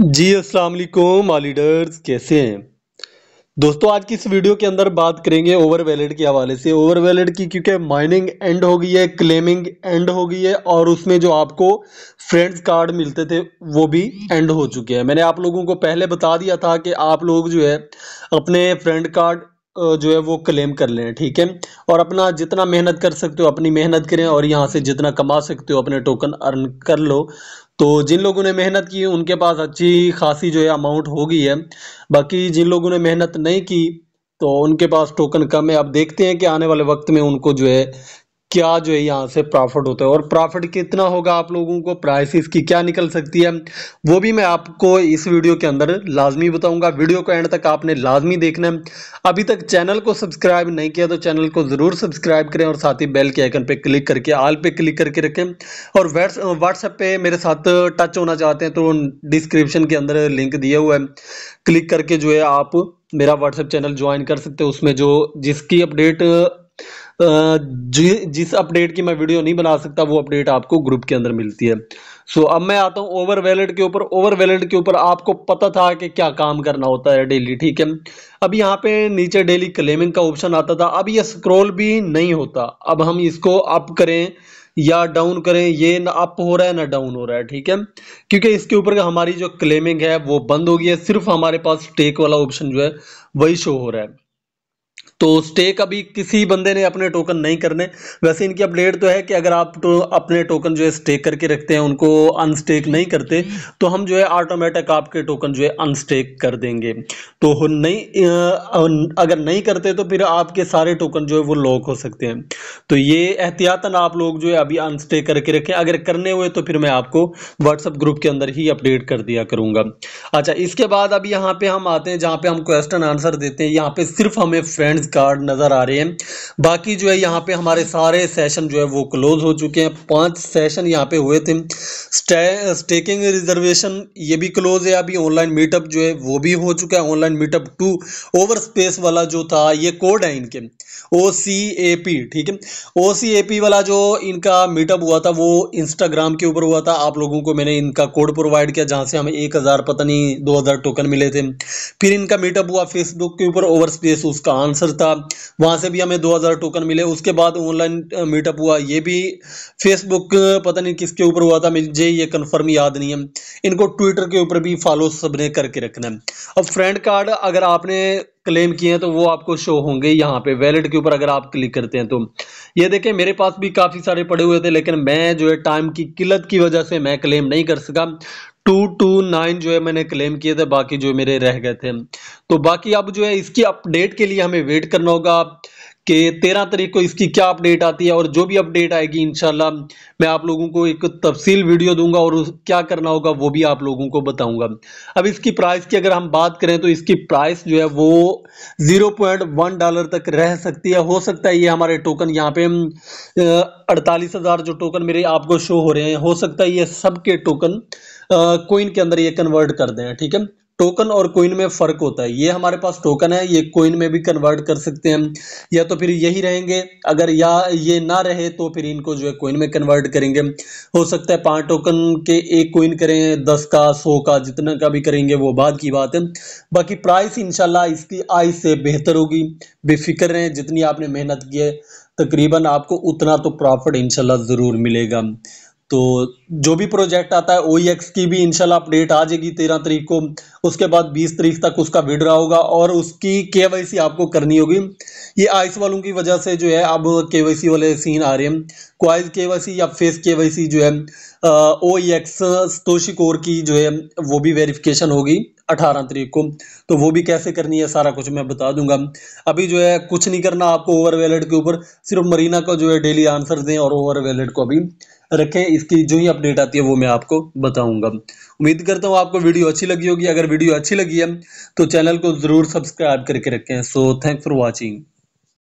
जी अस्सलाम वालेकुम लीडर्स कैसे हैं दोस्तों आज की इस वीडियो के अंदर बात करेंगे ओवर वैलिड के हवाले से ओवर वैलिड की क्योंकि माइनिंग एंड हो गई है क्लेमिंग एंड हो गई है और उसमें जो आपको फ्रेंड्स कार्ड मिलते थे वो भी एंड हो चुके हैं मैंने आप लोगों को पहले बता दिया था कि आप लोग जो है अपने फ्रेंड कार्ड जो है वो क्लेम कर लें ठीक है और अपना जितना मेहनत कर सकते हो अपनी मेहनत करें और यहाँ से जितना कमा सकते हो अपने टोकन अर्न कर लो तो जिन लोगों ने मेहनत की उनके पास अच्छी खासी जो है अमाउंट होगी है बाकी जिन लोगों ने मेहनत नहीं की तो उनके पास टोकन कम है आप देखते हैं कि आने वाले वक्त में उनको जो है क्या जो है यहाँ से प्रॉफिट होता है और प्रॉफिट कितना होगा आप लोगों को प्राइस इसकी क्या निकल सकती है वो भी मैं आपको इस वीडियो के अंदर लाजमी बताऊंगा वीडियो को एंड तक आपने लाजमी देखना है अभी तक चैनल को सब्सक्राइब नहीं किया तो चैनल को ज़रूर सब्सक्राइब करें और साथ ही बेल के आइकन पर क्लिक करके आल पर क्लिक करके रखें और व्हाट्सएप पर मेरे साथ टच होना चाहते हैं तो डिस्क्रिप्शन के अंदर लिंक दिया हुआ है क्लिक करके जो है आप मेरा व्हाट्सएप चैनल ज्वाइन कर सकते हो उसमें जो जिसकी अपडेट जि, जिस अपडेट की मैं वीडियो नहीं बना सकता वो अपडेट आपको ग्रुप के अंदर मिलती है सो so, अब मैं आता हूँ ओवर वैलेट के ऊपर ओवर वैलेट के ऊपर आपको पता था कि क्या काम करना होता है डेली ठीक है अब यहाँ पे नीचे डेली क्लेमिंग का ऑप्शन आता था अब ये स्क्रोल भी नहीं होता अब हम इसको अप करें या डाउन करें ये ना अप हो रहा है ना डाउन हो रहा है ठीक है क्योंकि इसके ऊपर हमारी जो क्लेमिंग है वो बंद हो गई है सिर्फ हमारे पास टेक वाला ऑप्शन जो है वही शो हो रहा है तो स्टेक अभी किसी बंदे ने अपने टोकन नहीं करने वैसे इनकी अपडेट तो है कि अगर आप तो अपने टोकन जो है स्टेक करके रखते हैं उनको अनस्टेक नहीं करते तो हम जो है ऑटोमेटिक आपके टोकन जो है अनस्टेक कर देंगे तो नहीं अगर नहीं करते तो फिर आपके सारे टोकन जो है वो लॉक हो सकते हैं तो ये एहतियातन आप लोग जो है अभी अनस्टे करके रखें अगर करने हुए तो फिर मैं आपको व्हाट्सअप ग्रुप के अंदर ही अपडेट कर दिया करूँगा अच्छा इसके बाद अभी यहाँ पे हम आते हैं जहाँ पे हम क्वेश्चन आंसर देते हैं यहाँ पे सिर्फ हमें फ्रेंड्स कार्ड नज़र आ रहे हैं बाकी जो है यहाँ पे हमारे सारे सेशन जो है वो क्लोज हो चुके हैं पाँच सेशन यहाँ पे हुए थे स्टेकिंग रिजर्वेशन ये भी क्लोज है अभी ऑनलाइन मीटअप जो है वो भी हो चुका है ऑनलाइन मीटअप टू ओवर स्पेस वाला जो था ये कोड है इनके ओ सी ए पी ठीक है ओ सी ए पी वाला जो इनका मीटअप हुआ था वो इंस्टाग्राम के ऊपर हुआ था आप लोगों को मैंने इनका कोड प्रोवाइड किया जहाँ से हमें एक हज़ार पता नहीं दो हज़ार टोकन मिले थे फिर इनका मीटअप हुआ फेसबुक के ऊपर ओवर स्पेस उसका आंसर था वहाँ से भी हमें दो हज़ार टोकन मिले उसके बाद ऑनलाइन मीटअप हुआ ये भी फेसबुक पता नहीं किसके ऊपर हुआ था मुझे ये कन्फर्म याद नहीं है इनको ट्विटर के ऊपर भी फॉलो सबने करके रखना है अब फ्रेंड कार्ड अगर आपने क्लेम किए हैं तो वो आपको शो होंगे यहाँ पे वैलेट के ऊपर अगर आप क्लिक करते हैं तो ये देखें मेरे पास भी काफ़ी सारे पड़े हुए थे लेकिन मैं जो है टाइम की किल्लत की वजह से मैं क्लेम नहीं कर सका टू टू नाइन जो है मैंने क्लेम किए थे बाकी जो मेरे रह गए थे तो बाकी अब जो है इसकी अपडेट के लिए हमें वेट करना होगा कि तेरह तारीख को इसकी क्या अपडेट आती है और जो भी अपडेट आएगी इनशाला मैं आप लोगों को एक तफसील वीडियो दूंगा और क्या करना होगा वो भी आप लोगों को बताऊंगा अब इसकी प्राइस की अगर हम बात करें तो इसकी प्राइस जो है वो 0.1 डॉलर तक रह सकती है हो सकता है ये हमारे टोकन यहाँ पे अड़तालीस हज़ार जो टोकन मेरे आपको शो हो रहे हैं हो सकता है ये सबके टोकन कोइन के अंदर ये कन्वर्ट कर दें ठीक है टोकन और कोइन में फ़र्क होता है ये हमारे पास टोकन है ये कोइन में भी कन्वर्ट कर सकते हैं या तो फिर यही रहेंगे अगर या ये ना रहे तो फिर इनको जो है कोइन में कन्वर्ट करेंगे हो सकता है पांच टोकन के एक कोइन करें दस का सौ का जितना का भी करेंगे वो बाद की बात है बाकी प्राइस इनशाला इसकी आई से बेहतर होगी बेफिक्र रहें जितनी आपने मेहनत की है तकरीबन आपको उतना तो प्रॉफिट इनशाला ज़रूर मिलेगा तो जो भी प्रोजेक्ट आता है ओ e की भी इनशाला अपडेट आ जाएगी तेरह तारीख को उसके बाद बीस तारीख तक उसका विड्रा होगा और उसकी के आपको करनी होगी ये आइस वालों की वजह से जो है अब के वाले सीन आ रहे हैं क्वाइज के या फेस के जो है ओ ई एक्स तोशिकोर की जो है वो भी वेरिफिकेशन होगी अठारह तरीक को तो वो भी कैसे करनी है सारा कुछ मैं बता दूंगा अभी जो है कुछ नहीं करना आपको ओवर वैलेट के ऊपर सिर्फ मरीना का जो है डेली आंसर दें और ओवर वैलेट को अभी रखें इसकी जो ही अपडेट आती है वो मैं आपको बताऊंगा उम्मीद करता हूँ आपको वीडियो अच्छी लगी होगी अगर वीडियो अच्छी लगी है तो चैनल को ज़रूर सब्सक्राइब करके रखें सो थैंक फॉर वॉचिंग